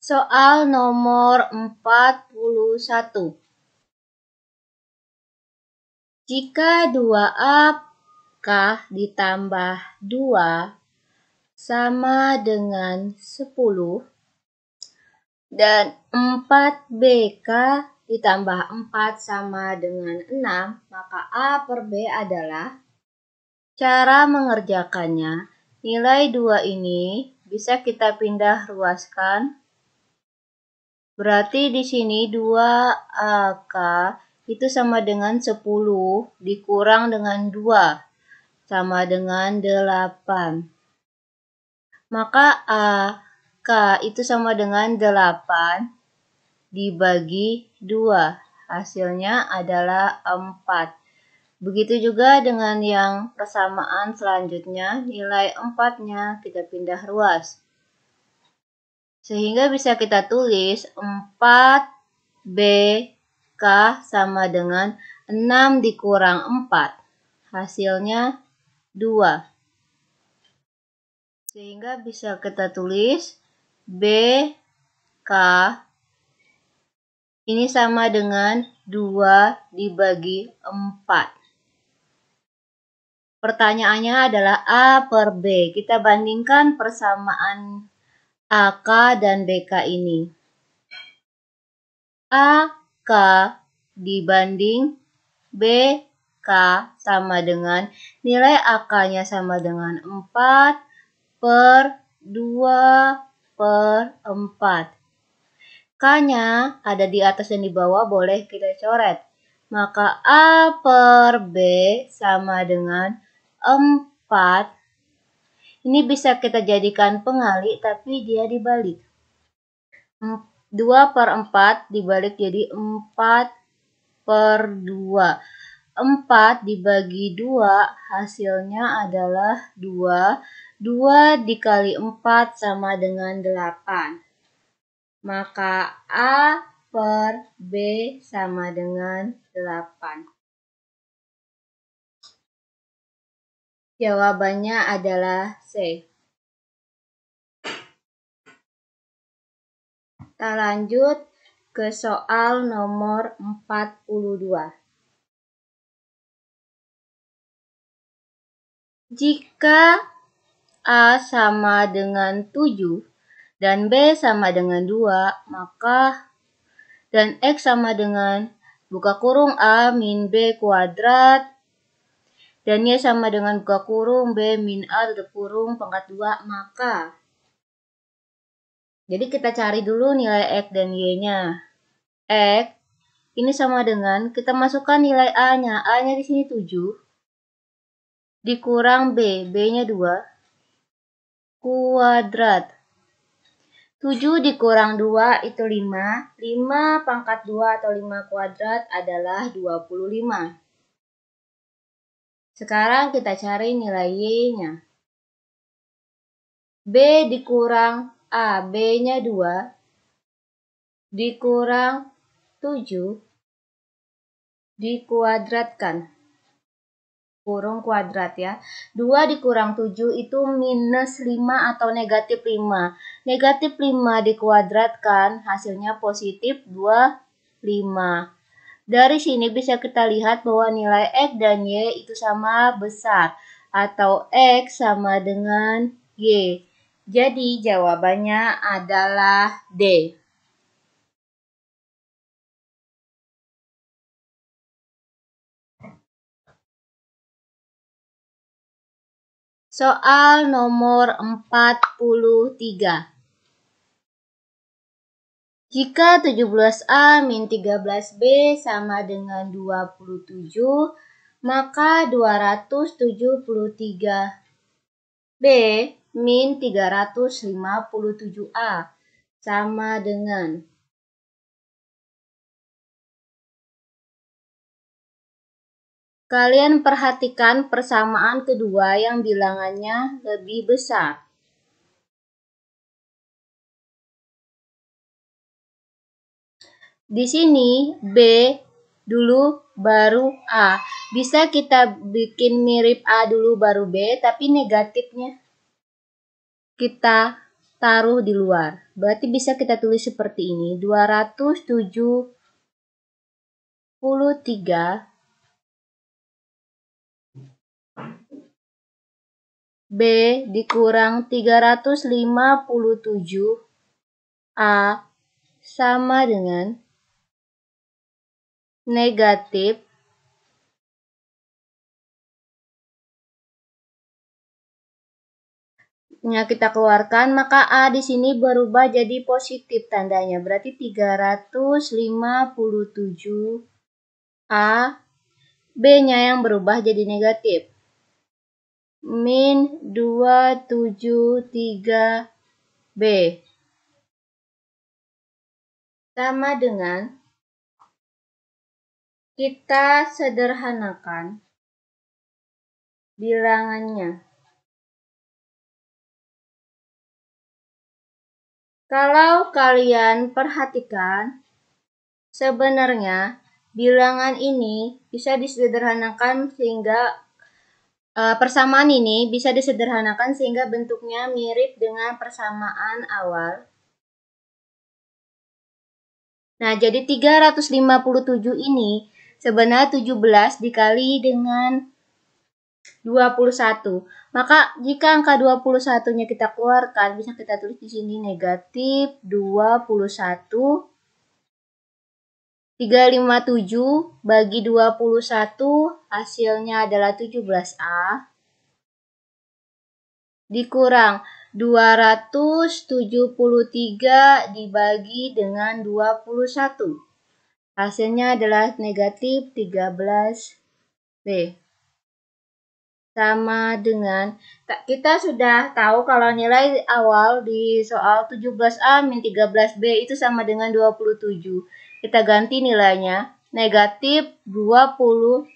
Soal nomor 41. Jika 2A K ditambah 2 sama dengan 10 dan 4BK ditambah 4 sama dengan 6 maka A per B adalah cara mengerjakannya nilai 2 ini bisa kita pindah ruaskan Berarti di sini 2AK itu sama dengan 10 dikurang dengan 2 sama dengan 8. Maka AK itu sama dengan 8 dibagi 2. Hasilnya adalah 4. Begitu juga dengan yang persamaan selanjutnya, nilai 4-nya kita pindah ruas. Sehingga bisa kita tulis 4BK sama dengan 6 dikurang 4. Hasilnya 2. Sehingga bisa kita tulis BK ini sama dengan 2 dibagi 4. Pertanyaannya adalah A per B. Kita bandingkan persamaan AK dan BK ini. AK dibanding BK sama dengan nilai AK-nya sama dengan 4 per 2 per 4. K-nya ada di atas dan di bawah boleh kita coret. Maka A per B sama dengan 4 ini bisa kita jadikan pengali tapi dia dibalik. 2 per 4 dibalik jadi 4 per 2. 4 dibagi 2 hasilnya adalah 2. 2 dikali 4 sama dengan 8. Maka A per B sama dengan 8. Jawabannya adalah C. Kita lanjut ke soal nomor 42. Jika A sama dengan 7 dan B sama dengan 2, maka dan X sama dengan buka kurung A min B kuadrat dan ya sama dengan buka kurung B min A tutup kurung pangkat 2 maka jadi kita cari dulu nilai X dan Y-nya X ini sama dengan kita masukkan nilai A-nya A-nya di sini 7 dikurang B B-nya 2 kuadrat 7 dikurang 2 itu 5. 5 pangkat 2 atau 5 kuadrat adalah 25. Sekarang kita cari nilai Y-nya. B dikurang A, B-nya 2, dikurang 7, dikuadratkan. Kurung kuadrat ya. 2 dikurang 7 itu minus 5 atau negatif 5. Negatif 5 dikuadratkan, hasilnya positif 25. Dari sini bisa kita lihat bahwa nilai X dan Y itu sama besar atau X sama dengan Y. Jadi jawabannya adalah D. Soal nomor 43. Jika 17A min 13B sama dengan 27, maka 273B min 357A sama dengan Kalian perhatikan persamaan kedua yang bilangannya lebih besar. Di sini B dulu baru A. Bisa kita bikin mirip A dulu baru B, tapi negatifnya kita taruh di luar. Berarti bisa kita tulis seperti ini. 273 B dikurang 357 A sama dengan negatif nya kita keluarkan, maka A di sini berubah jadi positif tandanya. Berarti 357 A, B-nya yang berubah jadi negatif. Min 273 B. Sama dengan kita sederhanakan bilangannya. Kalau kalian perhatikan, sebenarnya bilangan ini bisa disederhanakan sehingga e, persamaan ini bisa disederhanakan sehingga bentuknya mirip dengan persamaan awal. Nah, jadi 357 ini sebenarnya 17 dikali dengan 21. Maka jika angka 21-nya kita keluarkan, bisa kita tulis di sini negatif 21 357 bagi 21 hasilnya adalah 17A dikurang 273 dibagi dengan 21. Hasilnya adalah negatif 13B. Sama dengan, kita sudah tahu kalau nilai awal di soal 17A min 13B itu sama dengan 27. Kita ganti nilainya, negatif 21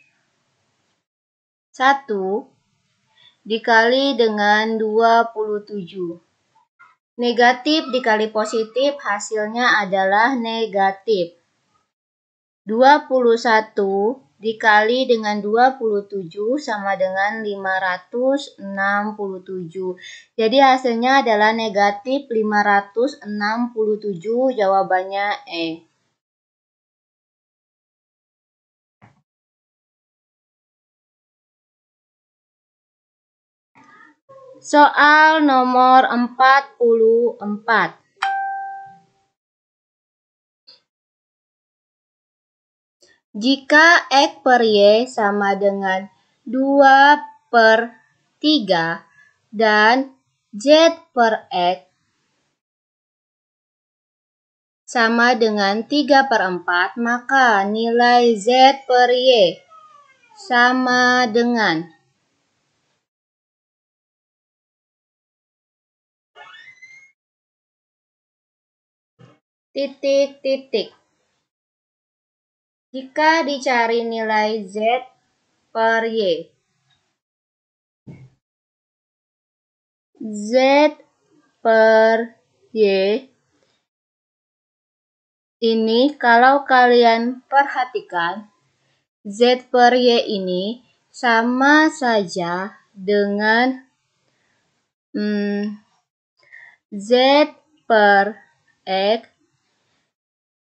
dikali dengan 27. Negatif dikali positif hasilnya adalah negatif. 21 dikali dengan 27 sama dengan 567. Jadi hasilnya adalah negatif 567 jawabannya E. Soal nomor 44. Jika X per Y sama dengan 2 per 3 dan Z per X sama dengan 3 per 4, maka nilai Z per Y sama dengan titik-titik jika dicari nilai Z per Y. Z per Y ini kalau kalian perhatikan Z per Y ini sama saja dengan hmm, Z per X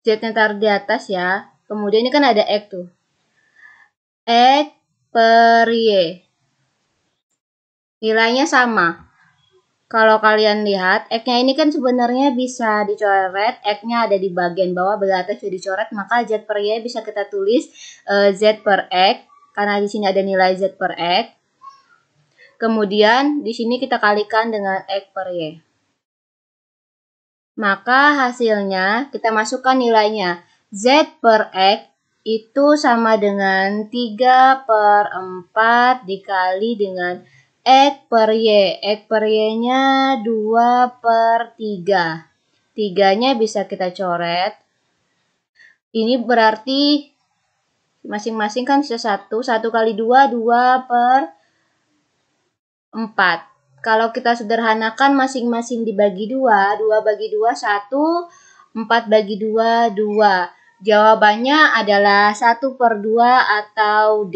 Z-nya taruh di atas ya Kemudian ini kan ada ek tuh. Ek y, Nilainya sama. Kalau kalian lihat, nya ini kan sebenarnya bisa dicoret. nya ada di bagian bawah berarti sudah dicoret. Maka Z per Y bisa kita tulis uh, Z per X. Karena di sini ada nilai Z per X. Kemudian di sini kita kalikan dengan X per Y. Maka hasilnya kita masukkan nilainya. Z per X itu sama dengan 3 per 4 dikali dengan X per Y. X per Y-nya 2 per 3. 3-nya bisa kita coret. Ini berarti masing-masing kan bisa 1. 1 kali 2, 2 per 4 kalau kita sederhanakan masing-masing dibagi 2, 2 bagi 2, 1. 4 bagi 2. 2. Jawabannya adalah 1 per 2 atau D.